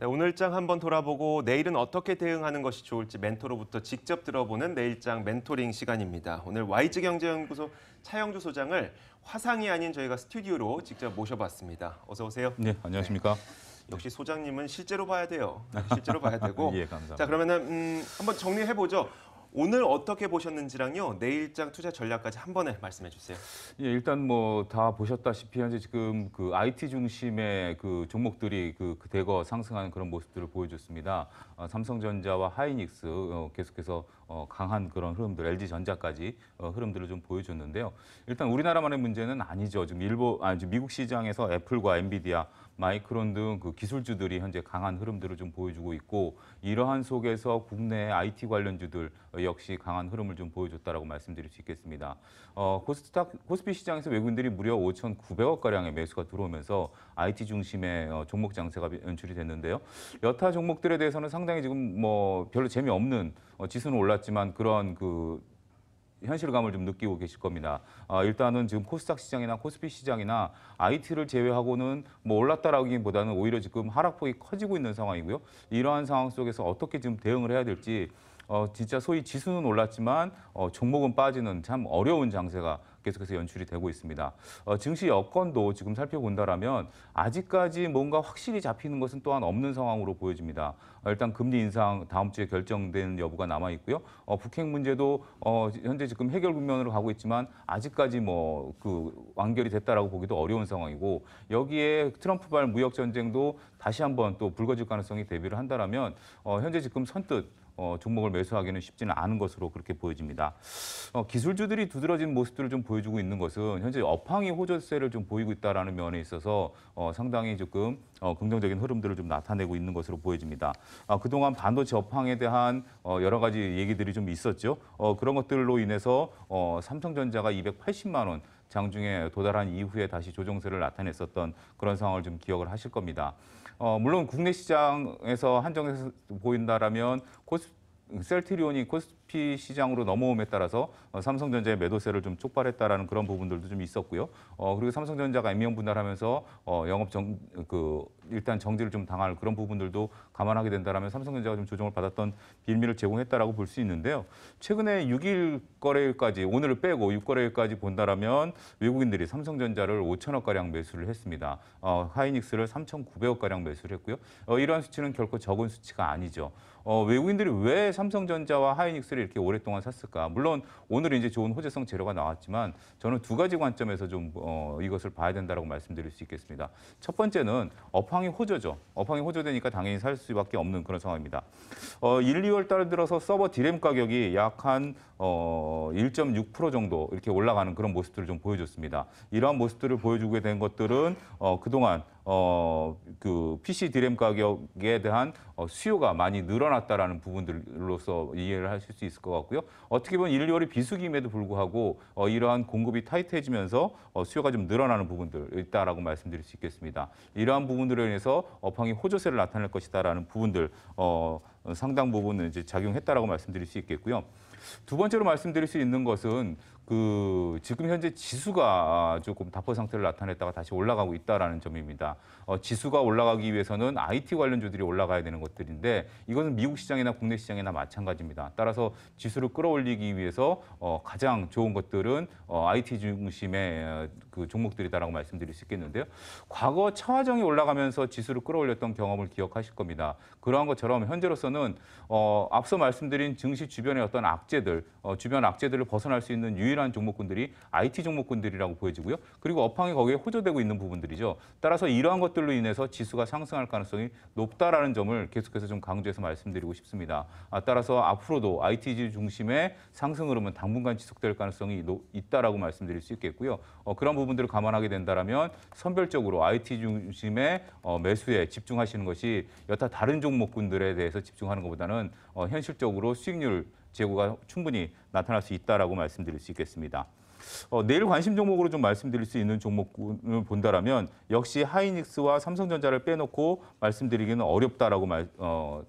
네, 오늘장 한번 돌아보고 내일은 어떻게 대응하는 것이 좋을지 멘토로부터 직접 들어보는 내일장 멘토링 시간입니다. 오늘 YG경제연구소 차영주 소장을 화상이 아닌 저희가 스튜디오로 직접 모셔봤습니다. 어서 오세요. 네, 안녕하십니까. 네. 역시 소장님은 실제로 봐야 돼요. 실제로 봐야 되고. 예, 감사합니다. 자, 그러면은 음, 한번 정리해 보죠. 오늘 어떻게 보셨는지랑요 내일장 투자 전략까지 한 번에 말씀해 주세요. 예, 일단 뭐 다 보셨다시피 현재 지금 그 IT 중심의 그 종목들이 그, 그 대거 상승하는 그런 모습들을 보여줬습니다. 아, 삼성전자와 하이닉스 어, 계속해서 어, 강한 그런 흐름들, LG 전자까지 어, 흐름들을 좀 보여줬는데요. 일단 우리나라만의 문제는 아니죠. 지금 일본, 아니, 지금 미국 시장에서 애플과 엔비디아, 마이크론 등 그 기술주들이 현재 강한 흐름들을 좀 보여주고 있고 이러한 속에서 국내 IT 관련주들 어, 역시 강한 흐름을 좀 보여줬다라고 말씀드릴 수 있겠습니다. 어, 코스닥 코스피 시장에서 외국인들이 무려 5,900억 가량의 매수가 들어오면서 IT 중심의 어, 종목 장세가 연출이 됐는데요. 여타 종목들에 대해서는 상당히 지금 뭐 별로 재미없는 어, 지수는 올라 같지만 그런 그 현실감을 좀 느끼고 계실 겁니다. 아, 일단은 지금 코스닥 시장이나 코스피 시장이나 IT를 제외하고는 뭐 올랐다라기보다는 오히려 지금 하락폭이 커지고 있는 상황이고요. 이러한 상황 속에서 어떻게 지금 대응을 해야 될지 어, 진짜 소위 지수는 올랐지만 어, 종목은 빠지는 참 어려운 장세가 계속해서 연출이 되고 있습니다. 어, 증시 여건도 지금 살펴본다면 아직까지 뭔가 확실히 잡히는 것은 또한 없는 상황으로 보여집니다. 어, 일단 금리 인상 다음 주에 결정된 여부가 남아 있고요. 어, 북핵 문제도 어, 현재 지금 해결 국면으로 가고 있지만 아직까지 뭐 그 완결이 됐다라고 보기도 어려운 상황이고 여기에 트럼프발 무역 전쟁도 다시 한번 또 불거질 가능성이 대비를 한다면 어, 현재 지금 선뜻 어, 종목을 매수하기는 쉽지는 않은 것으로 그렇게 보여집니다. 어, 기술주들이 두드러진 모습들을 좀 보여주고 있는 것은 현재 업황이 호조세를 좀 보이고 있다는 면에 있어서 어, 상당히 조금 어, 긍정적인 흐름들을 좀 나타내고 있는 것으로 보여집니다. 아, 그동안 반도체 업황에 대한 어, 여러 가지 얘기들이 좀 있었죠. 어, 그런 것들로 인해서 어, 삼성전자가 280만 원 장중에 도달한 이후에 다시 조정세를 나타냈었던 그런 상황을 좀 기억을 하실 겁니다. 어, 물론 국내 시장에서 한정해서 보인다라면 코스 셀트리온이 코스피 시장으로 넘어옴에 따라서 어, 삼성전자의 매도세를 좀 촉발했다라는 그런 부분들도 좀 있었고요. 어, 그리고 삼성전자가 액면 분할하면서 어, 영업 정, 그 일단 정지를 좀 당할 그런 부분들도 감안하게 된다라면 삼성전자가 좀 조정을 받았던 빌미를 제공했다라고 볼 수 있는데요. 최근에 6일 거래일까지 오늘을 빼고 6 거래일까지 본다라면 외국인들이 삼성전자를 5천억 가량 매수를 했습니다. 어, 하이닉스를 3,900억 가량 매수를 했고요. 어, 이러한 수치는 결코 적은 수치가 아니죠. 어, 외국인들이 왜 삼성전자와 하이닉스를 이렇게 오랫동안 샀을까? 물론 오늘 이제 좋은 호재성 재료가 나왔지만 저는 두 가지 관점에서 좀 어, 이것을 봐야 된다라고 말씀드릴 수 있겠습니다. 첫 번째는 업황이 호조죠. 업황이 호조되니까 당연히 살 수밖에 없는 그런 상황입니다. 어, 1, 2월 달 들어서 서버 디램 가격이 약한 어, 1.6% 정도 이렇게 올라가는 그런 모습들을 좀 보여줬습니다. 이러한 모습들을 보여주게 된 것들은 어, 그동안 어, 그 PC 디램 가격에 대한 어, 수요가 많이 늘어났다라는 부분들로 분으로서 이해를 하실 수 있을 것 같고요. 어떻게 보면 1, 2월이 비수기임에도 불구하고 어, 이러한 공급이 타이트해지면서 어, 수요가 좀 늘어나는 부분들 있다라고 말씀드릴 수 있겠습니다. 이러한 부분들에 의해서 업황이 호조세를 나타낼 것이다라는 부분들 어, 상당 부분은 이제 작용했다라고 말씀드릴 수 있겠고요. 두 번째로 말씀드릴 수 있는 것은 그 지금 현재 지수가 조금 답보 상태를 나타냈다가 다시 올라가고 있다라는 점입니다. 어, 지수가 올라가기 위해서는 IT 관련주들이 올라가야 되는 것들인데 이거는 미국 시장이나 국내 시장이나 마찬가지입니다. 따라서 지수를 끌어올리기 위해서 어, 가장 좋은 것들은 어, IT 중심의 어, 그 종목들이다라고 말씀드릴 수 있겠는데요. 과거 차화정이 올라가면서 지수를 끌어올렸던 경험을 기억하실 겁니다. 그러한 것처럼 현재로서는 어, 앞서 말씀드린 증시 주변의 어떤 악재들, 어, 주변 악재들을 벗어날 수 있는 유일 동일한 종목군들이 IT 종목군들이라고 보여지고요. 그리고 업황이 거기에 호조되고 있는 부분들이죠. 따라서 이러한 것들로 인해서 지수가 상승할 가능성이 높다라는 점을 계속해서 좀 강조해서 말씀드리고 싶습니다. 아, 따라서 앞으로도 IT 중심의 상승으로는 당분간 지속될 가능성이 있다라고 말씀드릴 수 있겠고요. 어, 그런 부분들을 감안하게 된다면 선별적으로 IT 중심의 어, 매수에 집중하시는 것이 여타 다른 종목군들에 대해서 집중하는 것보다는 어, 현실적으로 수익률 재고가 충분히 나타날 수 있다라고 말씀드릴 수 있겠습니다. 어, 내일 관심 종목으로 좀 말씀드릴 수 있는 종목을 본다라면 역시 하이닉스와 삼성전자를 빼놓고 말씀드리기는 어렵다라고 말, 어,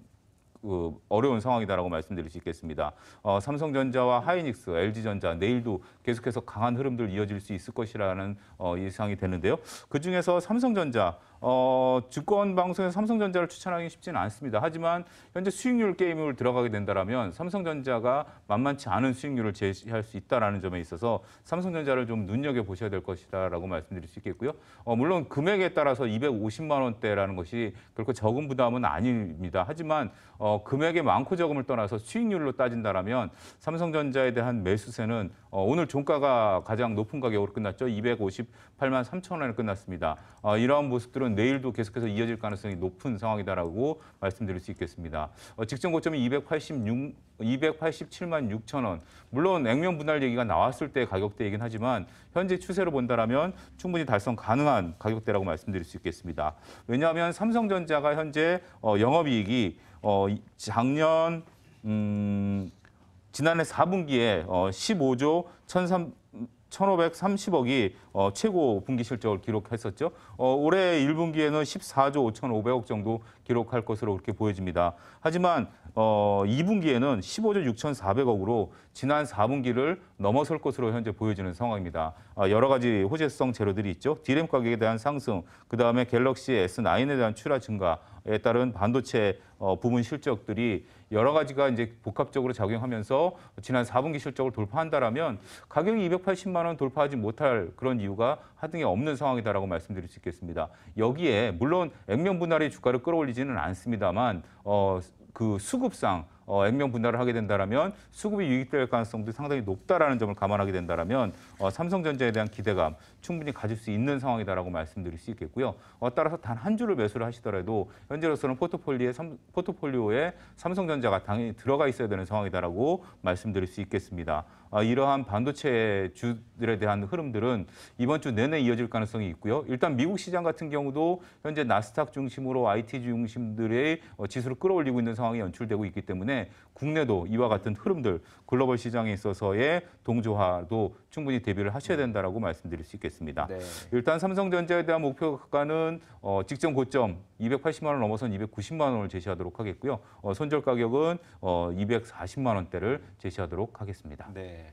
그 어려운 상황이다라고 말씀드릴 수 있겠습니다. 어, 삼성전자와 하이닉스, LG전자 내일도 계속해서 강한 흐름들 이어질 수 있을 것이라는 어, 예상이 되는데요. 그 중에서 삼성전자 어, 주권 방송에 삼성전자를 추천하기 쉽지는 않습니다. 하지만 현재 수익률 게임을 들어가게 된다면 삼성전자가 만만치 않은 수익률을 제시할 수있다는 점에 있어서 삼성전자를 좀 눈여겨 보셔야 될것이라고 말씀드릴 수 있겠고요. 어, 물론 금액에 따라서 250만 원대라는 것이 그렇코 적은 부담은 아닙니다. 하지만 어, 금액의 많고 적음을 떠나서 수익률로 따진다라면 삼성전자에 대한 매수세는 어, 오늘 종가가 가장 높은 가격으로 끝났죠. 258만 3천 원에 끝났습니다. 어, 이러한 모습들은 상황은 내일도 계속해서 이어질 가능성이 높은 상황이다라고 말씀드릴 수 있겠습니다. 어, 직전 고점이 286, 287만 6천 원. 물론 액면 분할 얘기가 나왔을 때 가격대이긴 하지만 현재 추세로 본다라면 충분히 달성 가능한 가격대라고 말씀드릴 수 있겠습니다. 왜냐하면 삼성전자가 현재 어, 영업이익이 어, 작년 음, 지난해 4분기에 15조 어, 1,300 1,530억이 어, 최고 분기 실적을 기록했었죠. 어, 올해 1분기에는 14조 5,500억 정도 기록할 것으로 그렇게 보여집니다. 하지만 어, 2분기에는 15조 6,400억으로 지난 4분기를 넘어설 것으로 현재 보여지는 상황입니다. 아, 여러 가지 호재성 재료들이 있죠. 디램 가격에 대한 상승, 그다음에 갤럭시 S9에 대한 출하 증가, 에 따른 반도체 어, 부문 실적들이 여러 가지가 이제 복합적으로 작용하면서 지난 4분기 실적을 돌파한다라면 가격이 280만 원 돌파하지 못할 그런 이유가 하등에 없는 상황이다라고 말씀드릴 수 있겠습니다. 여기에 물론 액면 분할의 주가를 끌어올리지는 않습니다만 어, 그 수급상 어, 액면 분할을 하게 된다라면 수급이 유입될 가능성도 상당히 높다라는 점을 감안하게 된다라면 어, 삼성전자에 대한 기대감 충분히 가질 수 있는 상황이다라고 말씀드릴 수 있겠고요. 어, 따라서 단 한 주를 매수를 하시더라도 현재로서는 포트폴리오에, 삼, 포트폴리오에 삼성전자가 당연히 들어가 있어야 되는 상황이다라고 말씀드릴 수 있겠습니다. 어, 이러한 반도체 주들에 대한 흐름들은 이번 주 내내 이어질 가능성이 있고요. 일단 미국 시장 같은 경우도 현재 나스닥 중심으로 IT 중심들의 어, 지수를 끌어올리고 있는 상황이 연출되고 있기 때문에 국내도 이와 같은 흐름들 글로벌 시장에 있어서의 동조화도 충분히 대비를 하셔야 된다라고 말씀드릴 수 있겠습니다. 네. 일단 삼성전자에 대한 목표 가는 어, 직전 고점 280만 원 넘어선 290만 원을 제시하도록 하겠고요. 어, 손절 가격은 어, 240만 원대를 제시하도록 하겠습니다. 네.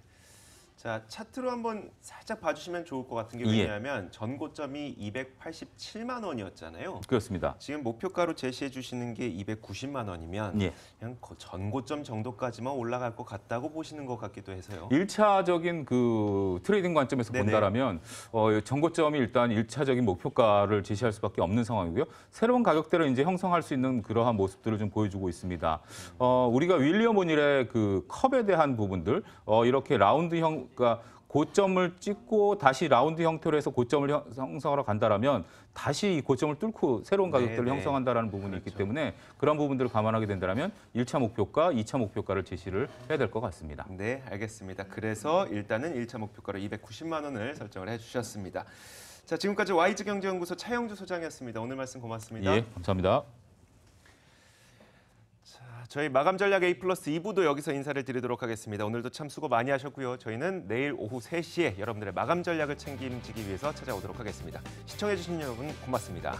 자 차트로 한번 살짝 봐주시면 좋을 것 같은 게 예. 왜냐하면 전고점이 287만 원이었잖아요. 그렇습니다. 지금 목표가로 제시해 주시는 게 290만 원이면 예. 그냥 전고점 정도까지만 올라갈 것 같다고 보시는 것 같기도 해서요. 1차적인 그 트레이딩 관점에서 네네. 본다라면 어, 전고점이 일단 1차적인 목표가를 제시할 수밖에 없는 상황이고요. 새로운 가격대를 이제 형성할 수 있는 그러한 모습들을 좀 보여주고 있습니다. 음. 어, 우리가 윌리엄 오닐의 그 컵에 대한 부분들 어, 이렇게 라운드형 그러니까 고점을 찍고 다시 라운드 형태로 해서 고점을 형성하러 간다라면 다시 고점을 뚫고 새로운 가격대를 네네. 네. 형성한다라는 부분이 그렇죠. 있기 때문에 그런 부분들을 감안하게 된다면 1차 목표가, 2차 목표가를 제시를 해야 될 것 같습니다. 네, 알겠습니다. 그래서 일단은 1차 목표가로 290만 원을 설정을 해주셨습니다. 자, 지금까지 YG경제연구소 차영주 소장이었습니다. 오늘 말씀 고맙습니다. 예, 감사합니다. 저희 마감 전략 A 플러스 2부도 여기서 인사를 드리도록 하겠습니다. 오늘도 참 수고 많이 하셨고요. 저희는 내일 오후 3시에 여러분들의 마감 전략을 챙김지기 위해서 찾아오도록 하겠습니다. 시청해주신 여러분 고맙습니다.